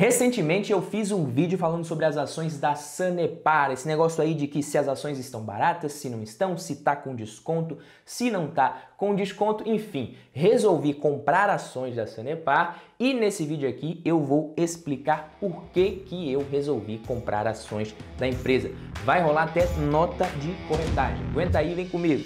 Recentemente eu fiz um vídeo falando sobre as ações da Sanepar, esse negócio aí de que se as ações estão baratas, se não estão, se tá com desconto, se não tá com desconto, enfim, resolvi comprar ações da Sanepar e nesse vídeo aqui eu vou explicar por que que eu resolvi comprar ações da empresa. Vai rolar até nota de corretagem. Aguenta aí, vem comigo.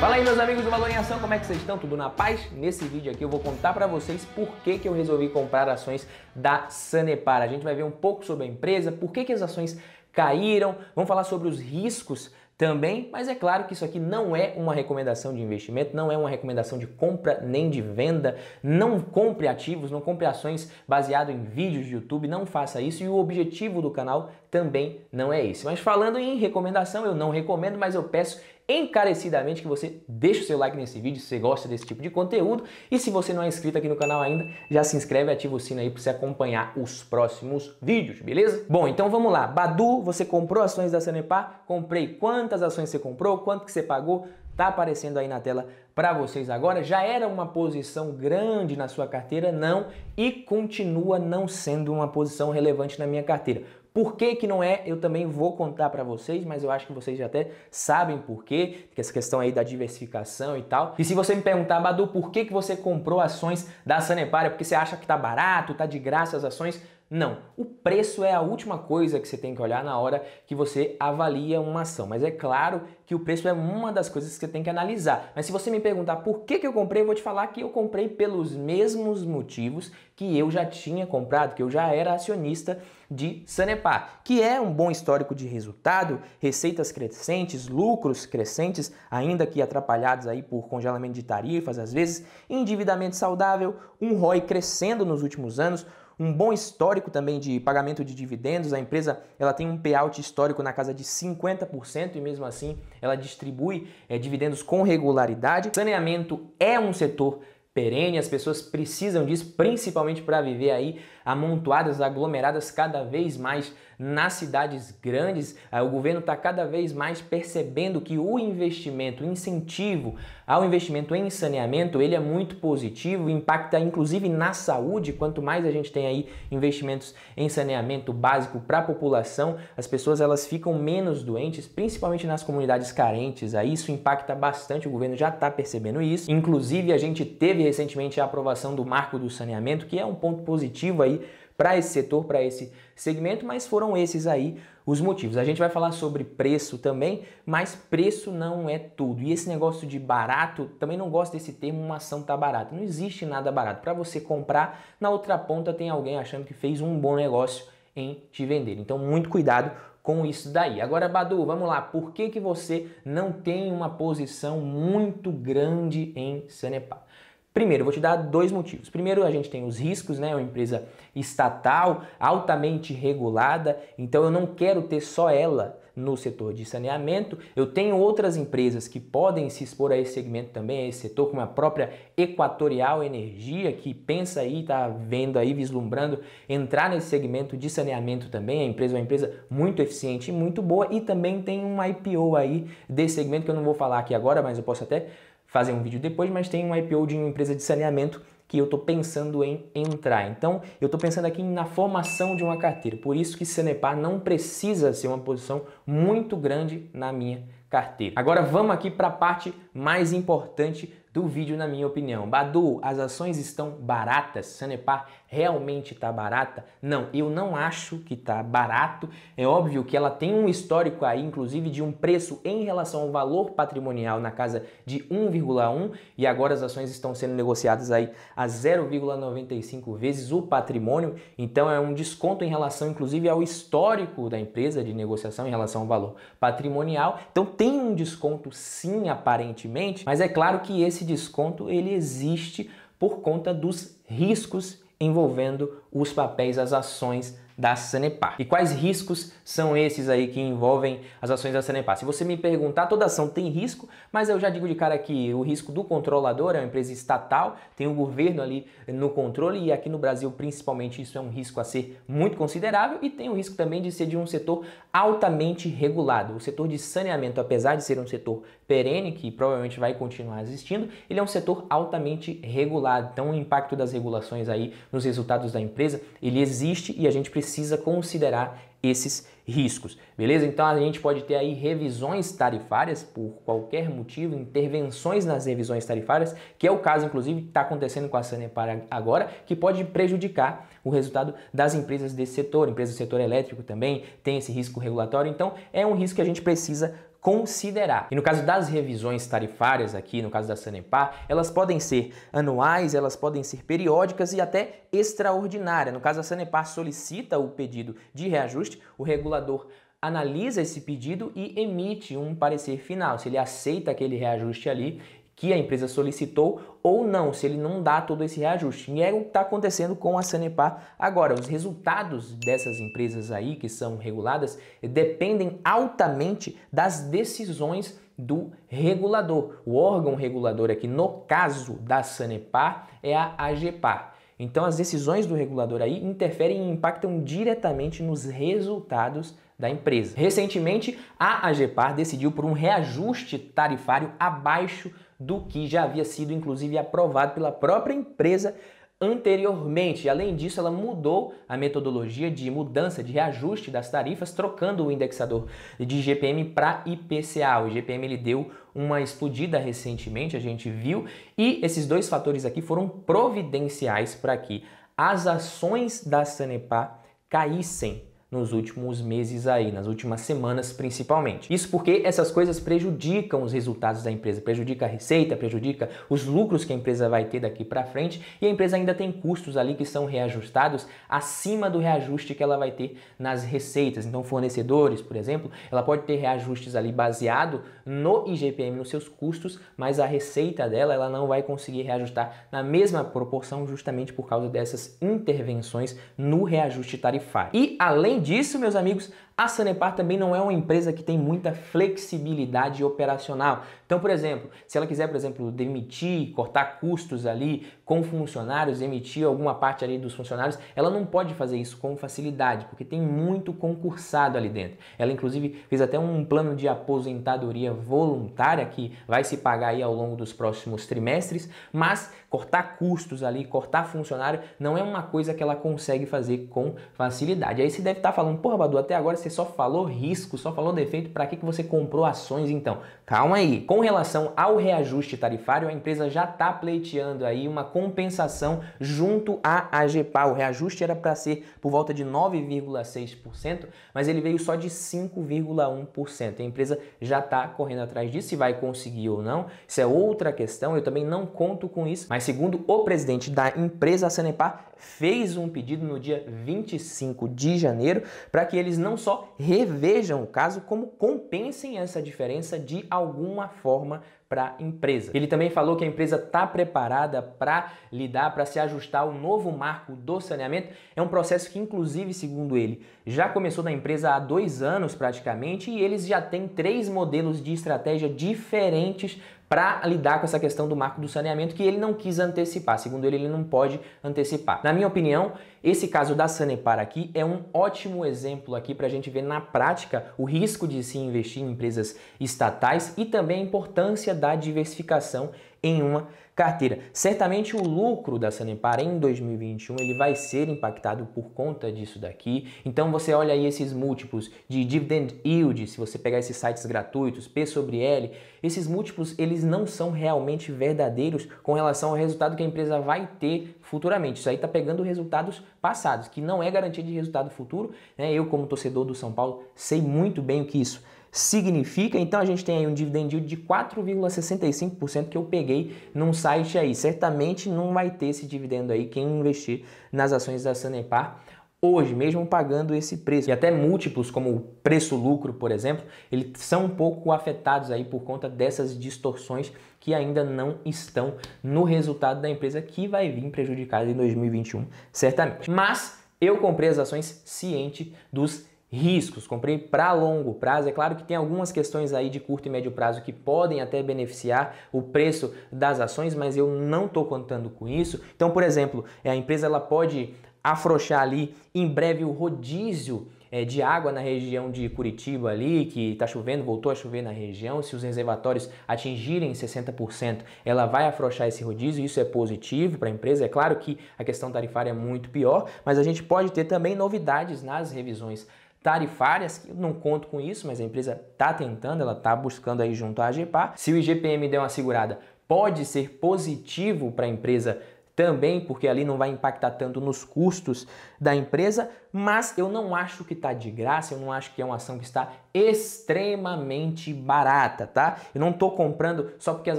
Fala aí meus amigos do Valor em Ação, como é que vocês estão? Tudo na paz? Nesse vídeo aqui eu vou contar para vocês por que, que eu resolvi comprar ações da Sanepar. A gente vai ver um pouco sobre a empresa, por que, que as ações caíram, vamos falar sobre os riscos também, mas é claro que isso aqui não é uma recomendação de investimento, não é uma recomendação de compra nem de venda. Não compre ativos, não compre ações baseado em vídeos de YouTube, não faça isso. E o objetivo do canal também não é esse. Mas falando em recomendação, eu não recomendo, mas eu peço encarecidamente que você deixe o seu like nesse vídeo se você gosta desse tipo de conteúdo. E se você não é inscrito aqui no canal ainda, já se inscreve e ativa o sino aí para você acompanhar os próximos vídeos, beleza? Bom, então vamos lá. Badu, você comprou ações da Sanepar? Comprei. Quantas ações você comprou? Quanto que você pagou? Tá aparecendo aí na tela para vocês agora. Já era uma posição grande na sua carteira? Não. E continua não sendo uma posição relevante na minha carteira. Por que, que não é? Eu também vou contar para vocês, mas eu acho que vocês já até sabem por quê, que essa questão aí da diversificação e tal. E se você me perguntar, Badu, por que, que você comprou ações da Sanepar? É porque você acha que tá barato, tá de graça as ações? Não, o preço é a última coisa que você tem que olhar na hora que você avalia uma ação. Mas é claro que o preço é uma das coisas que você tem que analisar. Mas se você me perguntar por que, que eu comprei, eu vou te falar que eu comprei pelos mesmos motivos que eu já tinha comprado, que eu já era acionista de Sanepar, que é um bom histórico de resultado, receitas crescentes, lucros crescentes, ainda que atrapalhados aí por congelamento de tarifas às vezes, endividamento saudável, um ROI crescendo nos últimos anos, um bom histórico também de pagamento de dividendos. A empresa ela tem um payout histórico na casa de 50% e mesmo assim ela distribui é, dividendos com regularidade. Saneamento é um setor perene, as pessoas precisam disso, principalmente para viver aí amontoadas, aglomeradas cada vez mais nas cidades grandes, eh, o governo está cada vez mais percebendo que o investimento, o incentivo ao investimento em saneamento, ele é muito positivo, impacta inclusive na saúde. Quanto mais a gente tem aí investimentos em saneamento básico para a população, as pessoas elas ficam menos doentes, principalmente nas comunidades carentes. Aí isso impacta bastante. O governo já está percebendo isso. Inclusive a gente teve recentemente a aprovação do Marco do Saneamento, que é um ponto positivo aí para esse setor, para esse segmento, mas foram esses aí os motivos. A gente vai falar sobre preço também, mas preço não é tudo. E esse negócio de barato, também não gosto desse termo, uma ação tá barata. Não existe nada barato. Para você comprar, na outra ponta tem alguém achando que fez um bom negócio em te vender. Então, muito cuidado com isso daí. Agora, Badu, vamos lá. Por que, que você não tem uma posição muito grande em Sanepar? Primeiro, vou te dar dois motivos. Primeiro, a gente tem os riscos, né? É uma empresa estatal, altamente regulada, então eu não quero ter só ela no setor de saneamento. Eu tenho outras empresas que podem se expor a esse segmento também, a esse setor, como a própria Equatorial Energia, que pensa aí, está vendo aí, vislumbrando entrar nesse segmento de saneamento também. A empresa é uma empresa muito eficiente e muito boa, e também tem um IPO aí desse segmento que eu não vou falar aqui agora, mas eu posso até fazer um vídeo depois, mas tem um IPO de uma empresa de saneamento que eu estou pensando em entrar. Então, eu estou pensando aqui na formação de uma carteira. Por isso que Sanepar não precisa ser uma posição muito grande na minha carteira. Agora vamos aqui para a parte mais importante do vídeo, na minha opinião. Badu, as ações estão baratas? Sanepar realmente está barata? Não, eu não acho que está barato. É óbvio que ela tem um histórico aí, inclusive, de um preço em relação ao valor patrimonial na casa de 1,1 e agora as ações estão sendo negociadas aí a 0,95 vezes o patrimônio. Então é um desconto em relação, inclusive, ao histórico da empresa de negociação em relação ao valor patrimonial. Então tem um desconto, sim, aparentemente, mas é claro que esse desconto ele existe por conta dos riscos envolvendo os papéis, as ações da Sanepar. E quais riscos são esses aí que envolvem as ações da Sanepar? Se você me perguntar, toda ação tem risco, mas eu já digo de cara que o risco do controlador é uma empresa estatal, tem o um governo ali no controle e aqui no Brasil, principalmente, isso é um risco a ser muito considerável e tem o risco também de ser de um setor altamente regulado. O setor de saneamento, apesar de ser um setor perene, que provavelmente vai continuar existindo, ele é um setor altamente regulado. Então, o impacto das regulações aí nos resultados da empresa, ele existe e a gente precisa precisa considerar esses riscos, beleza? Então a gente pode ter aí revisões tarifárias por qualquer motivo, intervenções nas revisões tarifárias, que é o caso inclusive que está acontecendo com a Sanepar agora, que pode prejudicar o resultado das empresas desse setor, empresas do setor elétrico também tem esse risco regulatório, então é um risco que a gente precisa considerar. E no caso das revisões tarifárias aqui, no caso da Sanepar, elas podem ser anuais, elas podem ser periódicas e até extraordinária. No caso a Sanepar solicita o pedido de reajuste, o regulador analisa esse pedido e emite um parecer final. Se ele aceita aquele reajuste ali, que a empresa solicitou ou não, se ele não dá todo esse reajuste. E é o que está acontecendo com a Sanepar agora. Os resultados dessas empresas aí que são reguladas dependem altamente das decisões do regulador. O órgão regulador aqui, no caso da Sanepar, é a AGPAR. Então as decisões do regulador aí interferem e impactam diretamente nos resultados da empresa. Recentemente, a AGPAR decidiu por um reajuste tarifário abaixo do que já havia sido, inclusive, aprovado pela própria empresa anteriormente. E, além disso, ela mudou a metodologia de mudança, de reajuste das tarifas, trocando o indexador de GPM para IPCA. O GPM ele deu uma explodida recentemente, a gente viu, e esses dois fatores aqui foram providenciais para que as ações da Sanepar caíssem nos últimos meses aí, nas últimas semanas principalmente. Isso porque essas coisas prejudicam os resultados da empresa, prejudica a receita, prejudica os lucros que a empresa vai ter daqui para frente e a empresa ainda tem custos ali que são reajustados acima do reajuste que ela vai ter nas receitas. Então, fornecedores, por exemplo, ela pode ter reajustes ali baseado no IGPM, nos seus custos, mas a receita dela ela não vai conseguir reajustar na mesma proporção justamente por causa dessas intervenções no reajuste tarifário. E além disso, meus amigos, a Sanepar também não é uma empresa que tem muita flexibilidade operacional. Então, por exemplo, se ela quiser, por exemplo, demitir, cortar custos ali com funcionários, emitir alguma parte ali dos funcionários, ela não pode fazer isso com facilidade, porque tem muito concursado ali dentro. Ela, inclusive, fez até um plano de aposentadoria voluntária que vai se pagar aí ao longo dos próximos trimestres, mas cortar custos ali, cortar funcionário, não é uma coisa que ela consegue fazer com facilidade. Aí você deve estar falando, porra, Badu, até agora você só falou risco, só falou defeito, para que, que você comprou ações então? Calma aí. Com relação ao reajuste tarifário, a empresa já está pleiteando aí uma compensação junto à AGPA. O reajuste era para ser por volta de 9,6%, mas ele veio só de 5,1%. A empresa já está correndo atrás disso, se vai conseguir ou não. Isso é outra questão, eu também não conto com isso. Mas segundo o presidente da empresa, a Sanepar fez um pedido no dia 25 de janeiro para que eles não só só revejam o caso, como compensem essa diferença de alguma forma para a empresa. Ele também falou que a empresa está preparada para lidar, para se ajustar ao novo marco do saneamento. É um processo que, inclusive, segundo ele, já começou na empresa há dois anos praticamente e eles já têm três modelos de estratégia diferentes para lidar com essa questão do marco do saneamento que ele não quis antecipar. Segundo ele, ele não pode antecipar. Na minha opinião, esse caso da Sanepar aqui é um ótimo exemplo aqui para a gente ver na prática o risco de se investir em empresas estatais e também a importância da diversificação em uma carteira. Certamente o lucro da Sanepar em 2021 ele vai ser impactado por conta disso daqui. Então você olha aí esses múltiplos de dividend yield, se você pegar esses sites gratuitos, P sobre L, esses múltiplos eles não são realmente verdadeiros com relação ao resultado que a empresa vai ter futuramente. Isso aí está pegando resultados passados, que não é garantia de resultado futuro. Né? Eu como torcedor do São Paulo sei muito bem o que isso significa. Então a gente tem aí um dividend yield de 4,65% que eu peguei num site aí. Certamente não vai ter esse dividendo aí quem investir nas ações da Sanepar hoje, mesmo pagando esse preço. E até múltiplos como o preço-lucro, por exemplo, eles são um pouco afetados aí por conta dessas distorções que ainda não estão no resultado da empresa que vai vir prejudicada em 2021, certamente. Mas eu comprei as ações ciente dos riscos, comprei para longo prazo. É claro que tem algumas questões aí de curto e médio prazo que podem até beneficiar o preço das ações, mas eu não estou contando com isso. Então, por exemplo, a empresa ela pode afrouxar ali em breve o rodízio é, de água na região de Curitiba ali, que está chovendo, voltou a chover na região, se os reservatórios atingirem 60%, ela vai afrouxar esse rodízio, isso é positivo para a empresa. É claro que a questão tarifária é muito pior, mas a gente pode ter também novidades nas revisões tarifárias, que eu não conto com isso, mas a empresa está tentando, ela está buscando aí junto à AGPAR. Se o IGPM der uma segurada, pode ser positivo para a empresa também, porque ali não vai impactar tanto nos custos da empresa, mas eu não acho que está de graça, eu não acho que é uma ação que está extremamente barata, tá? Eu não estou comprando só porque as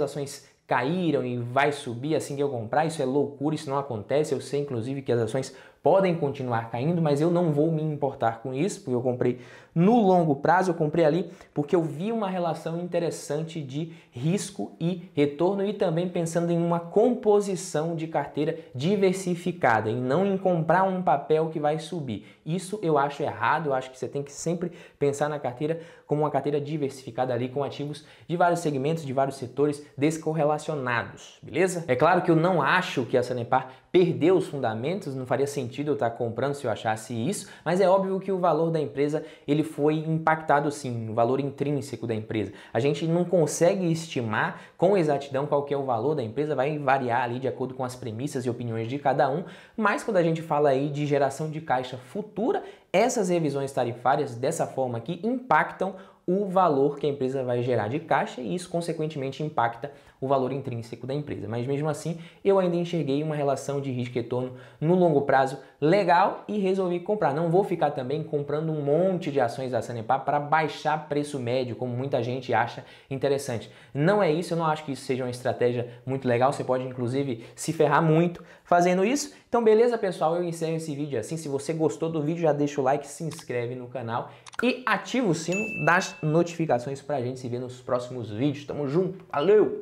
ações caíram e vai subir assim que eu comprar, isso é loucura, isso não acontece. Eu sei inclusive que as ações podem continuar caindo, mas eu não vou me importar com isso, porque eu comprei no longo prazo, eu comprei ali porque eu vi uma relação interessante de risco e retorno e também pensando em uma composição de carteira diversificada, em não em comprar um papel que vai subir. Isso eu acho errado, eu acho que você tem que sempre pensar na carteira como uma carteira diversificada ali com ativos de vários segmentos, de vários setores descorrelacionados, beleza? É claro que eu não acho que a Sanepar perdeu os fundamentos, não faria sentido eu estar comprando se eu achasse isso, mas é óbvio que o valor da empresa ele ele foi impactado sim, o valor intrínseco da empresa. A gente não consegue estimar com exatidão qual que é o valor da empresa, vai variar ali de acordo com as premissas e opiniões de cada um, mas quando a gente fala aí de geração de caixa futura, essas revisões tarifárias dessa forma aqui impactam o valor que a empresa vai gerar de caixa e isso consequentemente impacta o valor intrínseco da empresa. Mas mesmo assim, eu ainda enxerguei uma relação de risco e retorno no longo prazo legal e resolvi comprar. Não vou ficar também comprando um monte de ações da Sanepar para baixar preço médio, como muita gente acha interessante. Não é isso, eu não acho que isso seja uma estratégia muito legal. Você pode inclusive se ferrar muito fazendo isso. Então, beleza, pessoal? Eu encerro esse vídeo assim. Se você gostou do vídeo, já deixa o like, se inscreve no canal e ativa o sino das notificações para a gente se ver nos próximos vídeos. Tamo junto, valeu!